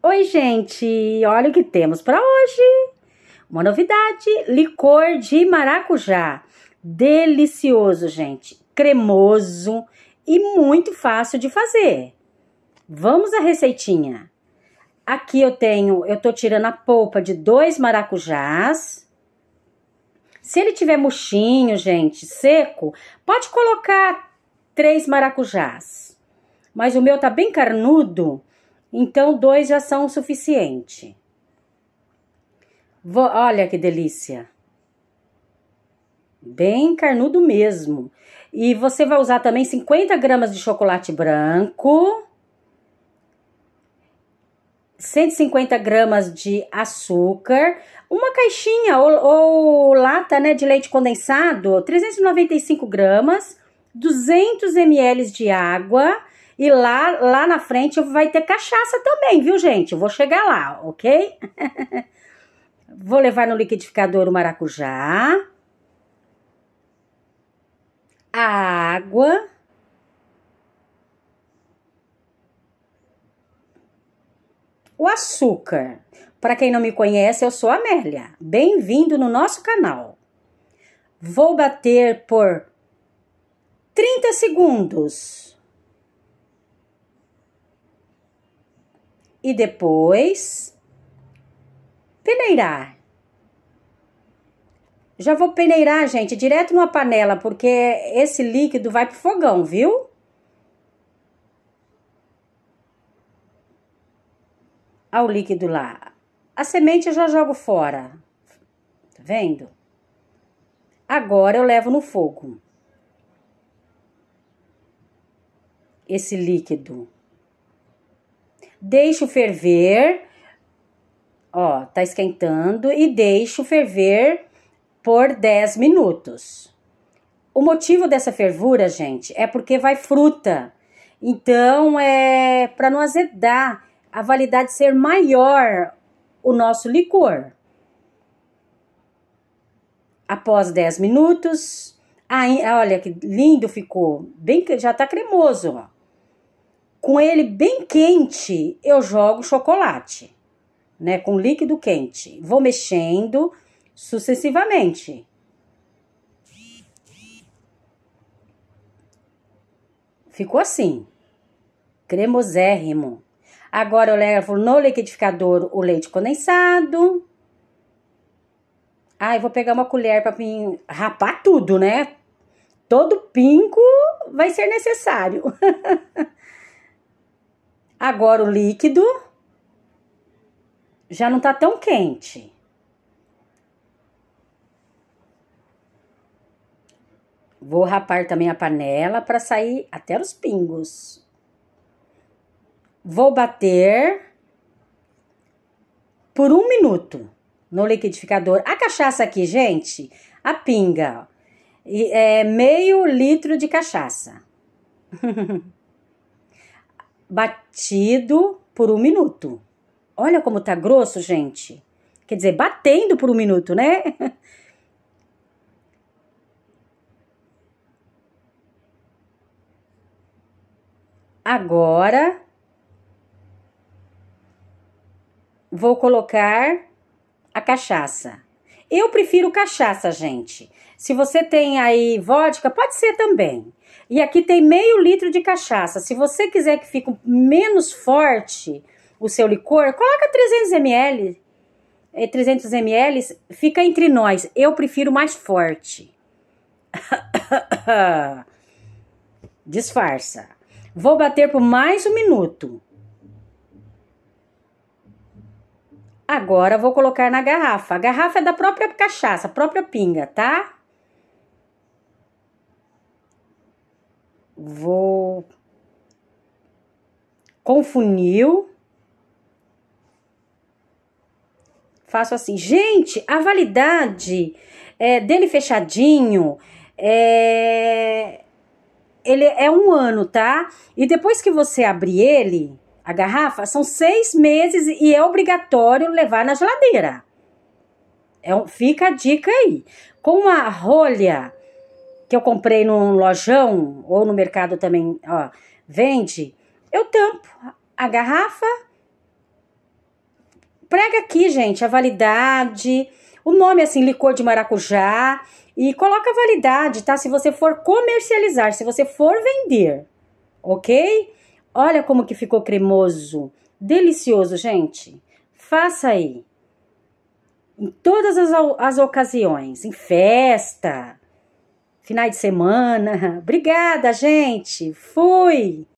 Oi, gente! Olha o que temos para hoje! Uma novidade: licor de maracujá. Delicioso, gente! Cremoso e muito fácil de fazer. Vamos à receitinha. Aqui eu tenho, eu tô tirando a polpa de dois maracujás. Se ele tiver murchinho, gente, seco, pode colocar três maracujás. Mas o meu tá bem carnudo, então, dois já são o suficiente. Vou, olha que delícia! Bem carnudo mesmo. E você vai usar também 50 gramas de chocolate branco, 150 gramas de açúcar, uma caixinha ou, ou lata né, de leite condensado, 395 gramas, 200 ml de água e lá, lá na frente vai ter cachaça também, viu, gente? Vou chegar lá, ok? Vou levar no liquidificador o maracujá, a água, o açúcar. Para quem não me conhece, eu sou Amélia. Bem-vindo no nosso canal. Vou bater por 30 segundos. e depois peneirar. Já vou peneirar, gente, direto numa panela, porque esse líquido vai pro fogão, viu? Olha o líquido lá. A semente eu já jogo fora. Tá vendo? Agora eu levo no fogo. Esse líquido deixo ferver, ó, tá esquentando, e deixo ferver por 10 minutos. O motivo dessa fervura, gente, é porque vai fruta. Então, é para não azedar, a validade ser maior o nosso licor. Após 10 minutos, aí, olha que lindo ficou, bem já tá cremoso, ó. Com ele bem quente, eu jogo chocolate, né? Com líquido quente. Vou mexendo sucessivamente. Ficou assim, cremosérrimo. Agora eu levo no liquidificador o leite condensado. Aí ah, vou pegar uma colher para mim rapar tudo, né? Todo pinco vai ser necessário. Agora o líquido já não tá tão quente. Vou rapar também a panela para sair até os pingos. Vou bater por um minuto no liquidificador. A cachaça aqui, gente, a pinga, é meio litro de cachaça. batido por um minuto. Olha como tá grosso, gente. Quer dizer, batendo por um minuto, né? Agora vou colocar a cachaça. Eu prefiro cachaça, gente. Se você tem aí vodka, pode ser também. E aqui tem meio litro de cachaça. Se você quiser que fique menos forte o seu licor, coloca 300 ml. 300 é, ml fica entre nós. Eu prefiro mais forte. Disfarça. Vou bater por mais um minuto. Agora vou colocar na garrafa. A garrafa é da própria cachaça, própria pinga, tá? Vou com funil. Faço assim, gente, a validade é, dele fechadinho é ele é um ano, tá? E depois que você abrir ele, a garrafa, são seis meses e é obrigatório levar na geladeira. É um, fica a dica aí. Com a rolha que eu comprei num lojão ou no mercado também ó, vende, eu tampo a garrafa. Prega aqui, gente, a validade. O nome assim, licor de maracujá. E coloca a validade, tá? Se você for comercializar, se você for vender, ok? Olha como que ficou cremoso. Delicioso, gente. Faça aí. Em todas as, as ocasiões, em festa, finais de semana. Obrigada, gente. Fui.